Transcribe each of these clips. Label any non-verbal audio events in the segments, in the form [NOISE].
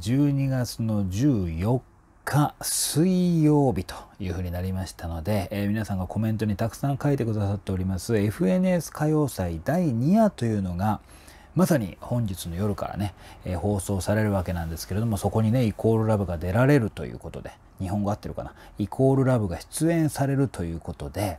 12月の14日水曜日というふうになりましたので、えー、皆さんがコメントにたくさん書いてくださっております FNS 歌謡祭第2夜というのがまさに本日の夜からね、えー、放送されるわけなんですけれどもそこにねイコールラブが出られるということで日本語合ってるかなイコールラブが出演されるということで、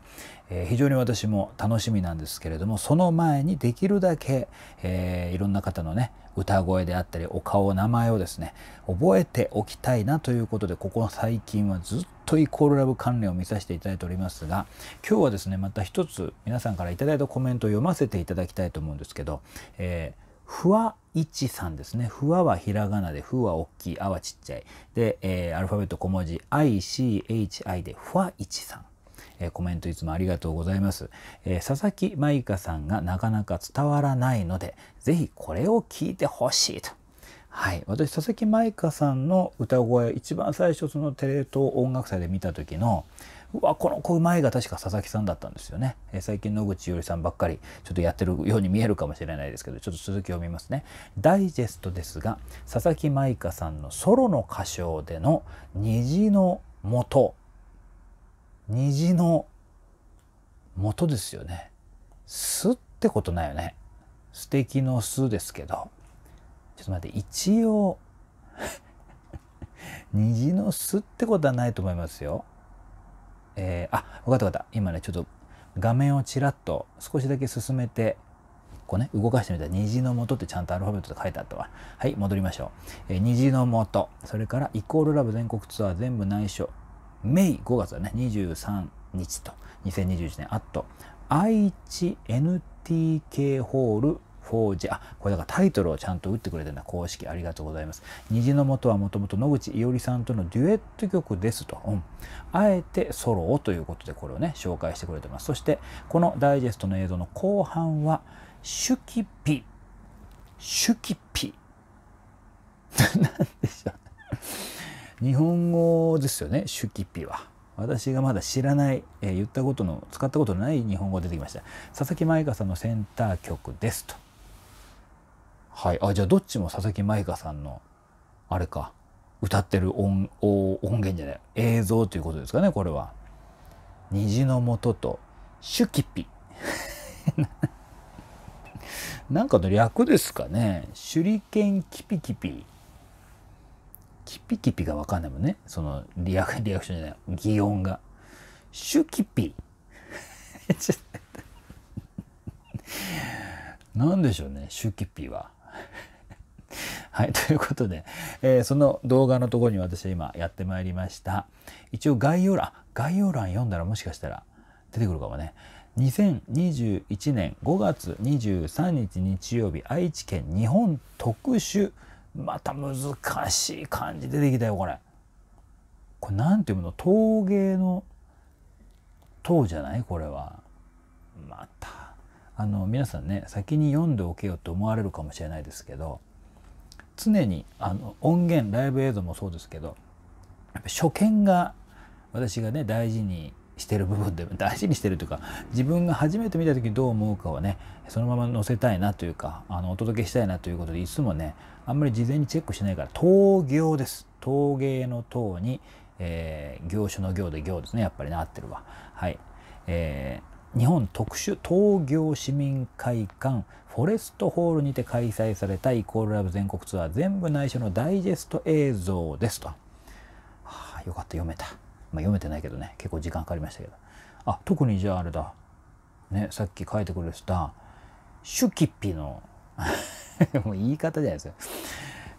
えー、非常に私も楽しみなんですけれどもその前にできるだけ、えー、いろんな方のね歌声であったりお顔名前をですね覚えておきたいなということでここ最近はずっとイコールラブ関連を見させていただいておりますが今日はですねまた一つ皆さんから頂いたコメントを読ませていただきたいと思うんですけど、えーふわいちさんですね。ふわはひらがなで、ふは大きい、あはちっちゃい。で、えー、アルファベット小文字、I、C、H、I で、ふわいちさん。えコメントいつもありがとうございます。え佐々木舞香さんがなかなか伝わらないので、ぜひこれを聞いてほしいと。はい、私佐々木舞香さんの歌声一番最初そのテレ東音楽祭で見た時のうわこの子前が確か佐々木さんだったんですよね、えー、最近野口伊織さんばっかりちょっとやってるように見えるかもしれないですけどちょっと続きを見ますねダイジェストですが佐々木舞香さんのソロの歌唱での「虹の元」虹の元ですよね。巣ってことないよね。素敵の巣ですけど。ちょっと待って、一応 [LAUGHS] 虹の巣ってことはないと思いますよ。えー、あ、分かった分かった。今ね、ちょっと画面をちらっと少しだけ進めて、こうね、動かしてみたら虹の元ってちゃんとアルファベットで書いてあったわ。はい、戻りましょう。えー、虹の元、それからイコールラブ全国ツアー全部内緒。メイ5月だね、23日と、2021年、あっと、愛知 NTK ホール 4J、あ、これだからタイトルをちゃんと打ってくれてるな、公式ありがとうございます。虹のもとはもともと野口いおりさんとのデュエット曲ですと、うん、あえてソロをということでこれをね、紹介してくれてます。そして、このダイジェストの映像の後半は、シュキピ、シュキピ、[LAUGHS] なんでしょう日本語ですよねシュキピは私がまだ知らない、えー、言ったことの使ったことのない日本語出てきました佐々木舞香さんのセンター曲ですとはいあじゃあどっちも佐々木舞香さんのあれか歌ってる音音源じゃない映像ということですかねこれは「虹の元とシュキピ」[LAUGHS] なんかの略ですかね「手裏剣キピキピ」キピキピがわかんないもんね。そのリア [LAUGHS] リアクションじゃない、擬音が。シュキピ。[LAUGHS] なんでしょうね、シュキピは。[LAUGHS] はい、ということで、えー、その動画のところに私は今やってまいりました。一応概要欄、概要欄読んだらもしかしたら出てくるかもね。2021年5月23日日曜日、愛知県日本特殊また難しい感じ出てきたよこれ。これ何ていうの陶芸の塔じゃないこれは。またあの皆さんね先に読んでおけよって思われるかもしれないですけど常にあの音源ライブ映像もそうですけどやっぱ初見が私がね大事にしてる部分で [LAUGHS] 大事にしてるというか自分が初めて見た時どう思うかをねそのまま載せたいなというかあのお届けしたいなということでいつもねあんまり事前にチェックしないから陶業です陶芸の塔に、えー、業種の行で行ですねやっぱりな、合ってるわはい、えー、日本特殊陶業市民会館フォレストホールにて開催されたイコールラブ全国ツアー全部内緒のダイジェスト映像ですと、はあ、よかった読めた、まあ、読めてないけどね結構時間かかりましたけどあ特にじゃああれだねさっき書いてくれてたシュキッピの [LAUGHS] もう言い方じゃないですか。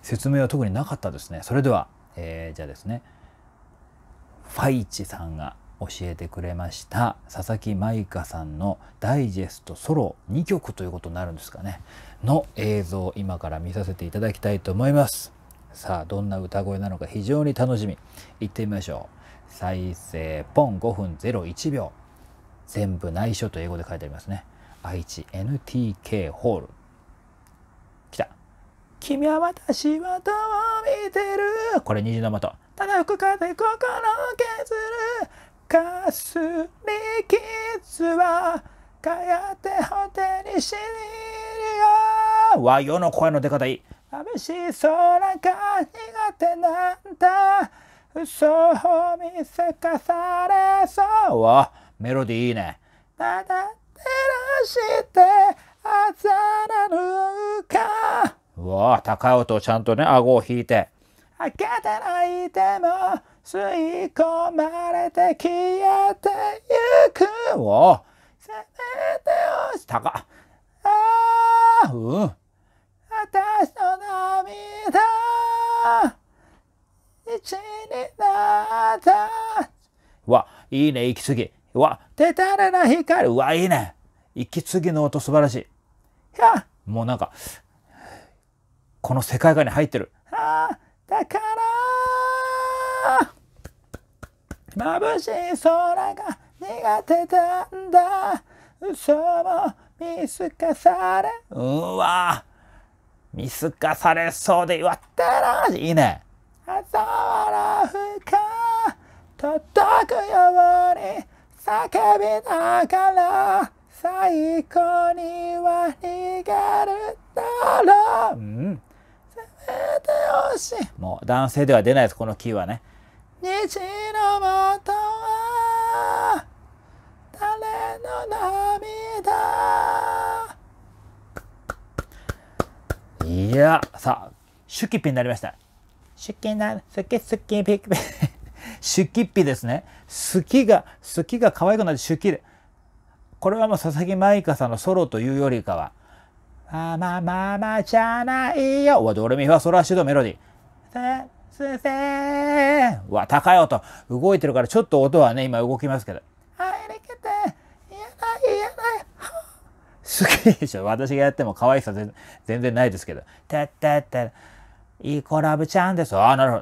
説明は特になかったですね。それでは、えー、じゃあですね、ファイチさんが教えてくれました佐々木舞香さんのダイジェストソロ2曲ということになるんですかねの映像を今から見させていただきたいと思いますさあどんな歌声なのか非常に楽しみいってみましょう再生ポン5分01秒全部内緒と英語で書いてありますね愛知 NTK ホール君は私はどう見てるこれ虹の元ただ吹く風心を削るかすり傷はかやってほてにしにるよわ世の声の出方いい寂しそうな感苦手なんだ嘘を見せかされそうわメロディーいいねただ照らしてあざらるかうわあ、高い音をちゃんとね、顎を引いて。開けてないでも吸い込まれて消えてゆく。おせめてよしたか。ああ、うん。私の涙。一になった。わ、いいね、息継ぎ。わ、てたれな光わ、いいね。息継ぎの音素晴らしい。いや、もうなんか、この世界観に入ってる。あだから眩しい空が苦手なんだ嘘も見透かされうわ見透かされそうでわったらいいね朝笑ふか届くように叫びながら最高には逃げるだろう、うんめてほしい。もう男性では出ないです、このキーはね。日のもとは誰の涙いや、さあ、シュキピになりました。シュキなる、好き好きピクピ。シュキピですね。好きが、好きが可愛くなってシュキで。これはもう佐々木舞香さんのソロというよりかは、あまままじゃないよ。わ、ドレミファソラシドメロディ。せ、せー。わ、高い音。動いてるからちょっと音はね、今動きますけど。あ、入れて。言えない、言えない。すげえでしょ。私がやっても可愛さ全全然ないですけど。てってって。いいコラブちゃんです。あ、なるほ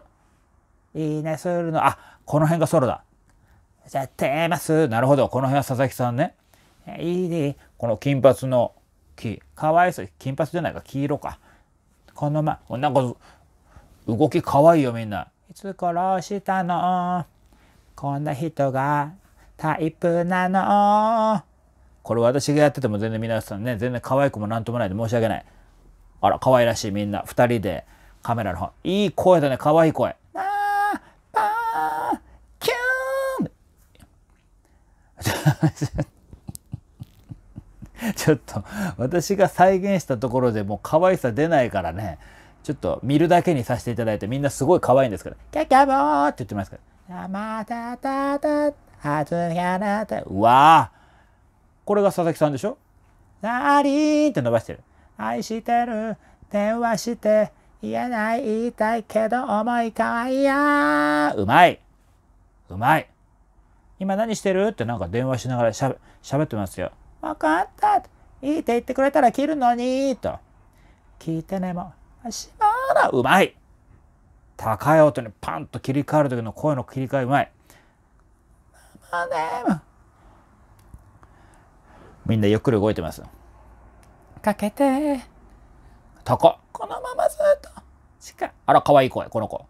ど。いいね、するの。あ、この辺がソロだ。じゃってます。なるほど。この辺は佐々木さんね。いいね。この金髪のき、かわいそう、金髪じゃないか、黄色か。このま、なんか、動きかわいいよみんな。いつ殺したのこんな人がタイプなのこれ私がやってても全然皆さんね、全然可愛くもなんともないで申し訳ない。あら、可愛らしいみんな、二人でカメラの方。いい声だね、可愛い声。あー、パー、キューン [LAUGHS] ちょっと私が再現したところでもう可愛さ出ないからねちょっと見るだけにさせていただいてみんなすごい可愛いんですけど、キャキャボー!」って言ってますから「またたたはずやなた」うわこれが佐々木さんでしょ「なりー」って伸ばしてる「愛してる電話して言えない言いたいけど思いかわいや」うまいうまい今何してるってなんか電話しながらしゃべってますよ。わかったいいって言ってくれたら切るのにと。聞いてねも、う。しまな、うまい高い音にパンと切り替わる時の声の切り替えうまい。まあねみんなゆっくり動いてます。かけて高このままずっと。近い。あら、かわいい声、この子。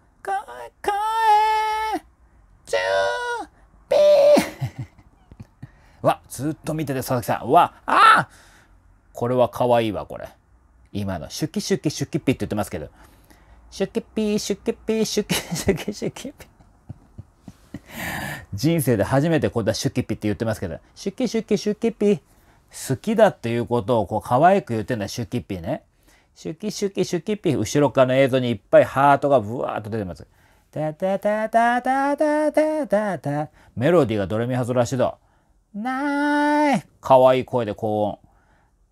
ずっと見てて佐々木さんわああこれは可愛いわこれ今のシュキシュキシュキピって言ってますけどシュキピーシュキピーシュキシュキシュキピ人生で初めてこんなシュキピって言ってますけどシュキシュキシュキピ好きだっていうことをこう可愛く言ってんだシュキピねシュキシュキシュキピ後ろからの映像にいっぱいハートがブワーッと出てますタタタタタタタタタメロディーがドレミファらしいだ。ない。可愛い声で高音。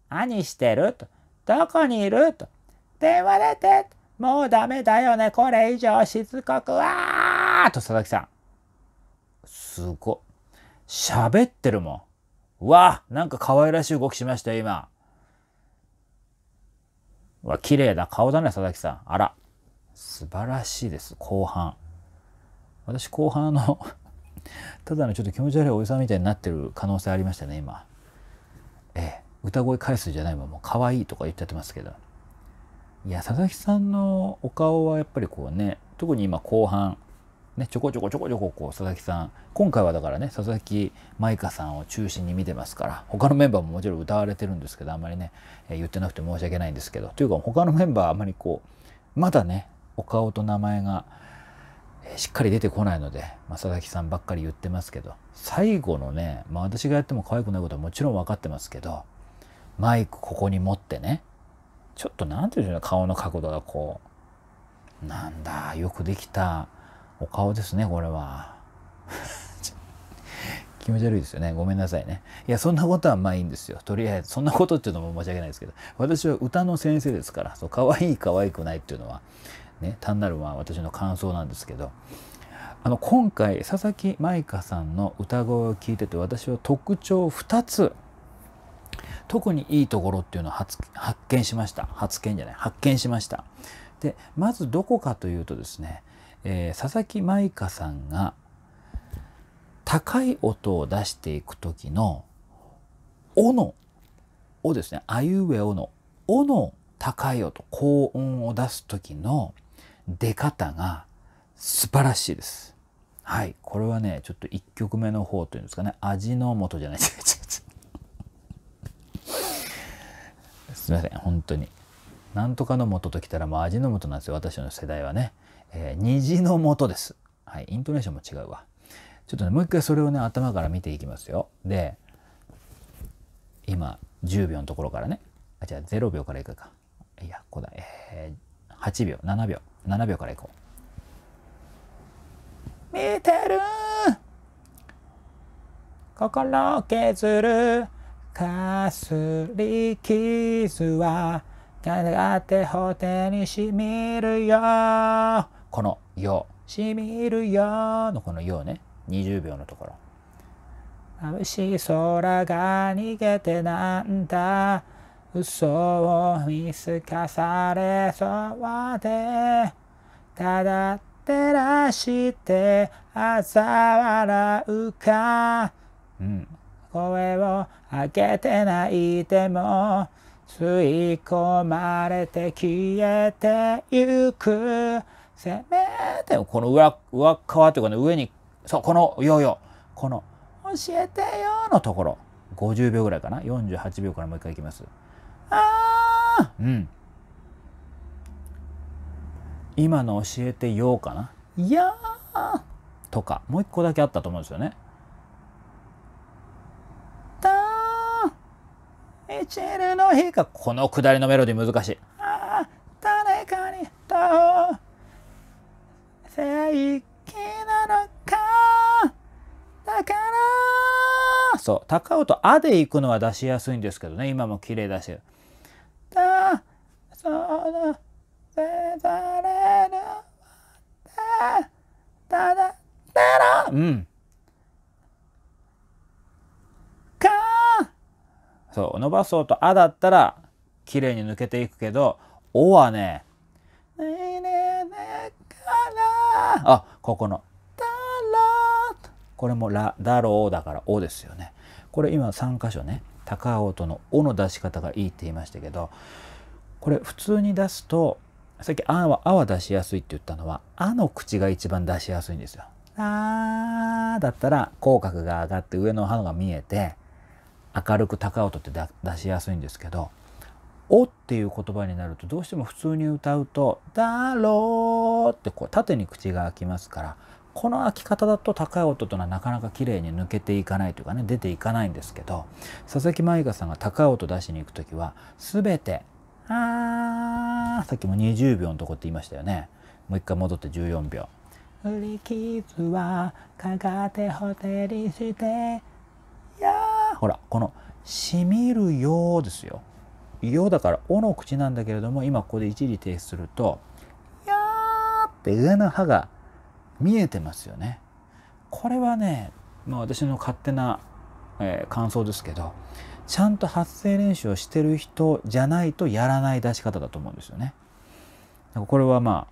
何してると。どこにいると。電話出て。もうダメだよね。これ以上しつこく。わーと佐々木さん。すご。喋ってるもん。うわなんか可愛らしい動きしましたよ、今。うわ、綺麗な顔だね、佐々木さん。あら。素晴らしいです、後半。私、後半のただのちょっと気持ち悪いおじさんみたいになってる可能性ありましたね今ええ歌声返すじゃないんもう可愛いとか言っちゃってますけどいや佐々木さんのお顔はやっぱりこうね特に今後半ね、ちょこちょこちょこちょここう佐々木さん今回はだからね佐々木舞香さんを中心に見てますから他のメンバーももちろん歌われてるんですけどあんまりね、え言ってなくて申し訳ないんですけどというか他のメンバーあんまりこうまだねお顔と名前がしっかり出てこないので、まあ、佐々木さんばっかり言ってますけど最後のね、まあ、私がやっても可愛くないことはもちろん分かってますけどマイクここに持ってねちょっと何て言うんでしょうね顔の角度がこうなんだよくできたお顔ですねこれは [LAUGHS] 気持ち悪いですよねごめんなさいねいやそんなことはまあいいんですよとりあえずそんなことっていうのも申し訳ないですけど私は歌の先生ですからそう可愛い可愛くないっていうのはね、単なるは私の感想なんですけどあの今回佐々木舞香さんの歌声を聴いてて私は特徴2つ特にいいところっていうのを発見しました発見じゃない発見しましたでまずどこかというとですね、えー、佐々木舞香さんが高い音を出していく時の「お」の「をですね「あいうえお」の「お」の高い音高音を出す時の「出方が素晴らしいです。はい。これはね、ちょっと1曲目の方というんですかね、味の素じゃないで [LAUGHS] す。すみません、本当に。なんとかの素ときたらもう味の素なんですよ、私の世代はね。えー、虹の素です。はい。イントネーションも違うわ。ちょっとね、もう一回それをね、頭から見ていきますよ。で、今、10秒のところからね、あ、じゃあ0秒からいくか。いや、こだ。えー、8秒、7秒。7秒からいこう見てる心削るかすり傷はあって法廷にしみるよこの「よ」「しみるよ」のこの「よ」ね20秒のところ眩しい空が逃げてなんだ嘘を見透かされそうで、ただ照らして嘲笑うか、うん、声を上げて泣いても、吸い込まれて消えてゆく。せめて、この上、上側というかね、上に、そう、この、よよ、この、教えてよのところ、50秒ぐらいかな、48秒からもう一回いきます。ああうん今の教えてようかな。いやーとか、もう一個だけあったと思うんですよね。たーエチルの日が、このくだりのメロディ難しい。ああ、誰かにと、正義なのか、だから、そう、高尾とあで行くのは出しやすいんですけどね、今も綺麗だし。のせざれぬってただたらうんかそう伸ばそうと「あ」だったら綺麗に抜けていくけど「お」はね「あここの「これも「ら」「だろう」だから「お」ですよね。これ今3箇所ね高尾との「お」の出し方がいいって言いましたけどこれ普通に出すとさっき「あ」は「あ」は出しやすいって言ったのは「あ」の口が一番出しやすいんですよ。あだったら口角が上がって上の歯が見えて明るく高音って出しやすいんですけど「お」っていう言葉になるとどうしても普通に歌うと「だろってこう縦に口が開きますからこの開き方だと高い音というのはなかなか綺麗に抜けていかないというかね出ていかないんですけど佐々木舞香さんが高い音出しに行く時は全て「あさっきも20秒のとこって言いましたよねもう一回戻って14秒売り傷はかてほてりしてやほらこの「しみるよ」ですよ「よ」だから「お」の口なんだけれども今ここで一時停止すると「やー」って上の歯が見えてますよねこれはね、まあ、私の勝手な、えー、感想ですけどちゃんと発声練習をしてる人じゃないとやらない出し方だと思うんですよね。これはま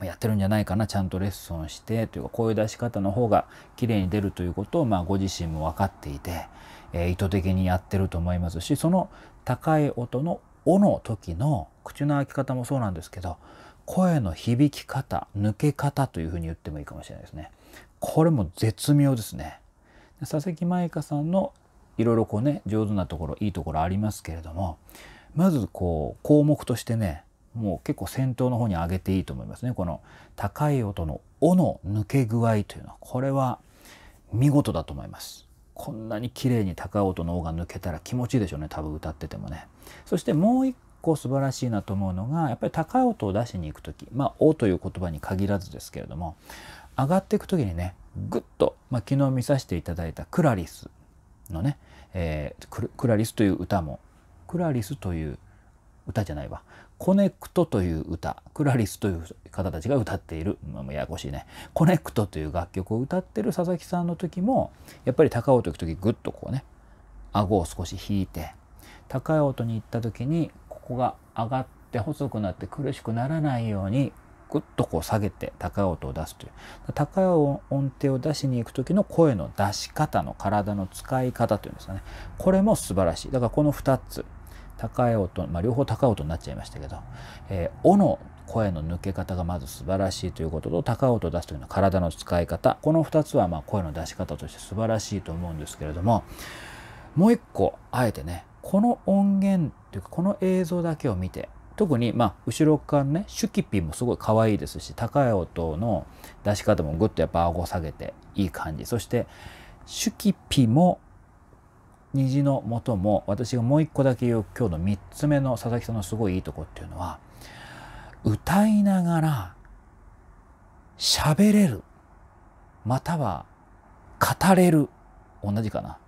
あやってるんじゃないかなちゃんとレッスンしてというかこういう出し方の方が綺麗に出るということをまあご自身も分かっていて、え意図的にやってると思いますしその高い音の「お」の時の口の開き方もそうなんですけど声の響き方抜け方というふうに言ってもいいかもしれないですね。これも絶妙ですね。佐々木舞香さんのいろいろこうね上手なところいいところありますけれどもまずこう項目としてねもう結構先頭の方に上げていいと思いますねこの高い音の「お」の抜け具合というのはこれは見事だと思います。こんなに綺麗に高い音の「お」が抜けたら気持ちいいでしょうね多分歌っててもね。そしてもう一個素晴らしいなと思うのがやっぱり高い音を出しに行く時まあ「お」という言葉に限らずですけれども上がっていく時にねぐっと、まあ、昨日見させていただいたクラリスのねえー、クラリスという歌もクラリスという歌じゃないわコネクトという歌クラリスという方たちが歌っている、まあ、ややこしいねコネクトという楽曲を歌ってる佐々木さんの時もやっぱり高い音行く時グッとこうね顎を少し引いて高い音に行った時にここが上がって細くなって苦しくならないようにぐっとこう下げて高い音を出すという高い音程を出しに行く時の声の出し方の体の使い方というんですかねこれも素晴らしいだからこの2つ高い音、まあ、両方高い音になっちゃいましたけど「えー、お」の声の抜け方がまず素晴らしいということと高い音を出すというのは体の使い方この2つはま声の出し方として素晴らしいと思うんですけれどももう1個あえてねこの音源というかこの映像だけを見て特に、まあ、後ろからね、シュキピもすごい可愛いですし、高い音の出し方もグッとやっぱ顎下げていい感じ。そして、シュキピも虹の元も私がもう一個だけ言う今日の3つ目の佐々木さんのすごいいいとこっていうのは歌いながら喋れるまたは語れる同じかな、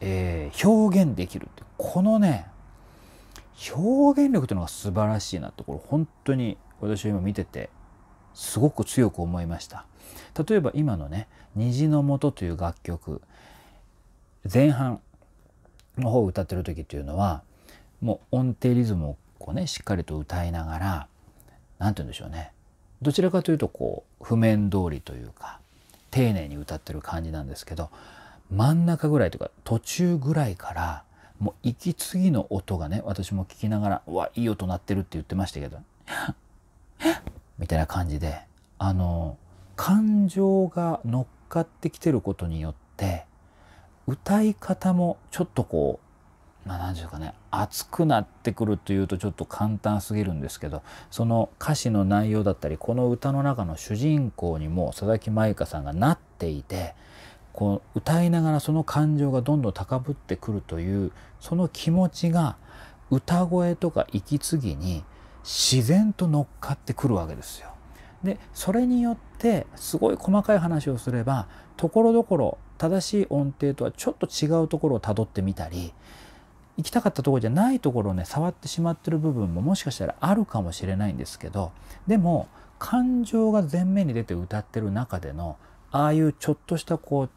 えー、表現できるこのね表現力というのが素晴らしいなとこれ本当に私は今見ててすごく強く思いました例えば今のね「虹の元という楽曲前半の方を歌ってる時っていうのはもう音程リズムをこうねしっかりと歌いながら何て言うんでしょうねどちらかというとこう譜面通りというか丁寧に歌ってる感じなんですけど真ん中ぐらいというか途中ぐらいからもう息継ぎの音がね、私も聞きながら、うわ、いい音鳴ってるって言ってましたけど、[LAUGHS] みたいな感じで、あの、感情が乗っかってきてることによって、歌い方もちょっとこう、まあ、なていうかね、熱くなってくるというとちょっと簡単すぎるんですけど、その歌詞の内容だったり、この歌の中の主人公にも佐々木舞香さんがなっていて、こう歌いながらその感情がどんどん高ぶってくるというその気持ちが歌声とか息継ぎに自然と乗っかってくるわけですよ。でそれによってすごい細かい話をすればところどころ正しい音程とはちょっと違うところをたどってみたり行きたかったところじゃないところをね触ってしまってる部分ももしかしたらあるかもしれないんですけどでも感情が前面に出て歌ってる中でのああいうちょっとしたこう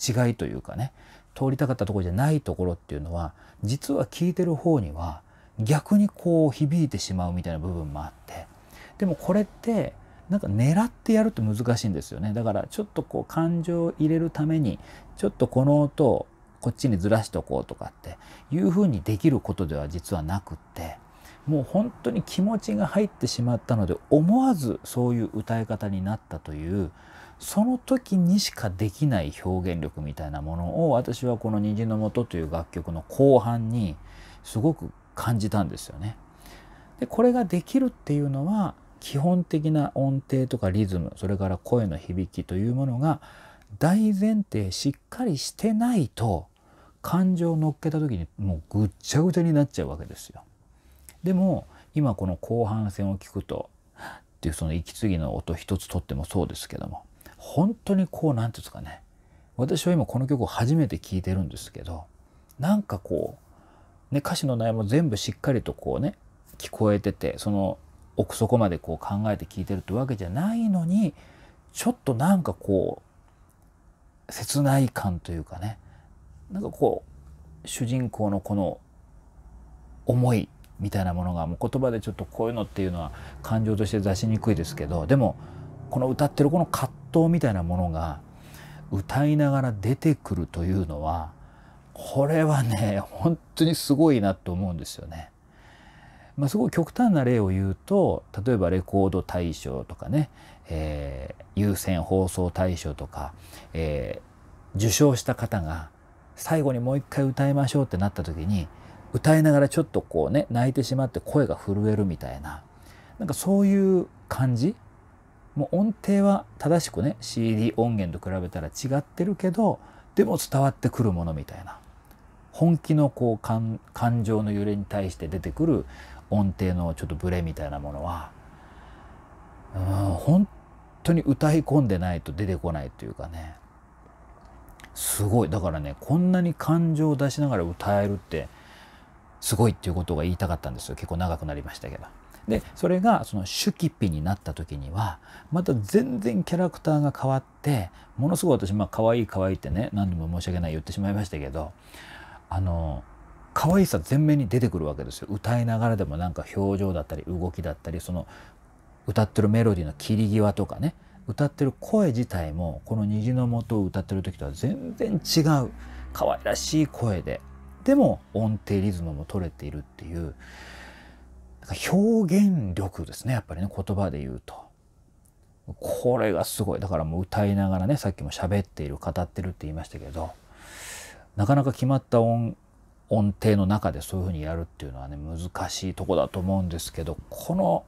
違いというかね通りたかったところじゃないところっていうのは実は聞いてる方には逆にこう響いてしまうみたいな部分もあってでもこれってなんか狙ってやると難しいんですよねだからちょっとこう感情を入れるためにちょっとこの音をこっちにずらしとこうとかっていうふうにできることでは実はなくってもう本当に気持ちが入ってしまったので思わずそういう歌い方になったというその時にしかできない表現力みたいなものを私はこの「虹の元という楽曲の後半にすごく感じたんですよね。でこれができるっていうのは基本的な音程とかリズムそれから声の響きというものが大前提しっかりしてないと感情を乗っけた時にもうぐっちゃぐちゃになっちゃうわけですよ。でも今この後半戦を聞くとっていうその息継ぎの音一つとってもそうですけども本当にこう何て言うんですかね私は今この曲を初めて聴いてるんですけどなんかこう、ね、歌詞の内容も全部しっかりとこうね聞こえててその奥底までこう考えて聴いてるってわけじゃないのにちょっとなんかこう切ない感というかねなんかこう主人公のこの思いみたいなものがもう言葉でちょっとこういうのっていうのは感情として出しにくいですけどでもこの歌ってるこの葛藤みたいなものが歌いながら出てくるというのはこれはね本当にすごいなと思うんですよね。まあ、すごい極端な例を言うと例えばレコード大賞とかね、えー、放送大賞とか、えー、受賞した方が最後にもう一回歌いましょうってなった時に歌いながらちょっとこうね泣いてしまって声が震えるみたいななんかそういう感じもう音程は正しくね CD 音源と比べたら違ってるけどでも伝わってくるものみたいな本気のこう感情の揺れに対して出てくる音程のちょっとブレみたいなものはうん本当に歌い込んでないと出てこないというかねすごいだからねこんなに感情を出しながら歌えるってすごいっていうことが言いたかったんですよ結構長くなりましたけど。でそれがそのシュキピになった時にはまた全然キャラクターが変わってものすごい私まあ可愛い可愛いってね何度も申し訳ない言ってしまいましたけどあの可愛さ全面に出てくるわけですよ歌いながらでもなんか表情だったり動きだったりその歌ってるメロディーの切り際とかね歌ってる声自体もこの「虹の元」を歌ってる時とは全然違う可愛らしい声ででも音程リズムも取れているっていうなんか表現力ですねやっぱりね言葉で言うと。これがすごいだからもう歌いながらねさっきも喋っている語ってるって言いましたけどなかなか決まった音音程の中でそういうふうにやるっていうのはね難しいとこだと思うんですけどこの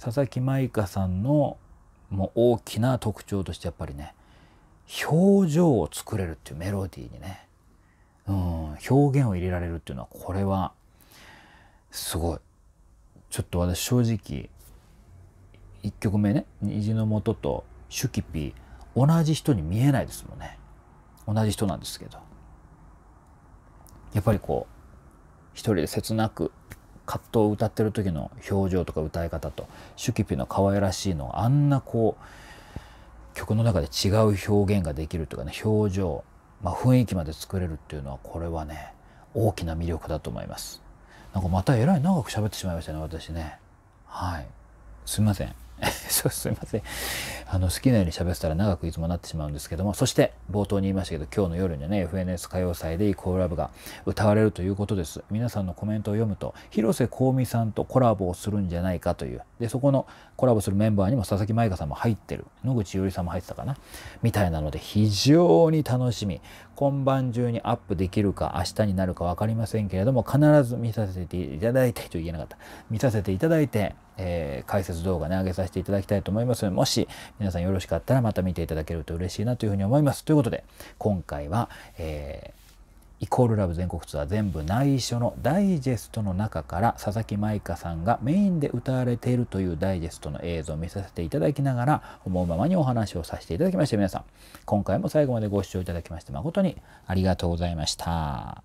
佐々木舞香さんのもう大きな特徴としてやっぱりね表情を作れるっていうメロディーにね、うん、表現を入れられるっていうのはこれはすごいちょっと私正直1曲目ね虹の元とシュキピ同じ人に見えないですもんね同じ人なんですけどやっぱりこう一人で切なく葛藤を歌ってる時の表情とか歌い方とシュキピの可愛らしいのがあんなこう曲の中で違う表現ができるとかね表情、まあ、雰囲気まで作れるっていうのはこれはね大きな魅力だと思います。なんかまたえらい長く喋ってしまいましたね、私ね。はい。すいません。[LAUGHS] そうすいません。あの、好きなように喋ってたら長くいつもなってしまうんですけども、そして、冒頭に言いましたけど、今日の夜にね、FNS 歌謡祭でイコールラブが歌われるということです。皆さんのコメントを読むと、広瀬香美さんとコラボをするんじゃないかという。で、そこのコラボするメンバーにも佐々木舞香さんも入ってる野口優里さんも入ってたかなみたいなので非常に楽しみ今晩中にアップできるか明日になるか分かりませんけれども必ず見させていただいてと言えなかった見させていただいて、えー、解説動画ね上げさせていただきたいと思いますもし皆さんよろしかったらまた見ていただけると嬉しいなというふうに思いますということで今回は、えーイコールラブ全国ツアー全部内緒のダイジェストの中から佐々木舞香さんがメインで歌われているというダイジェストの映像を見させていただきながら思うままにお話をさせていただきました皆さん今回も最後までご視聴いただきまして誠にありがとうございました。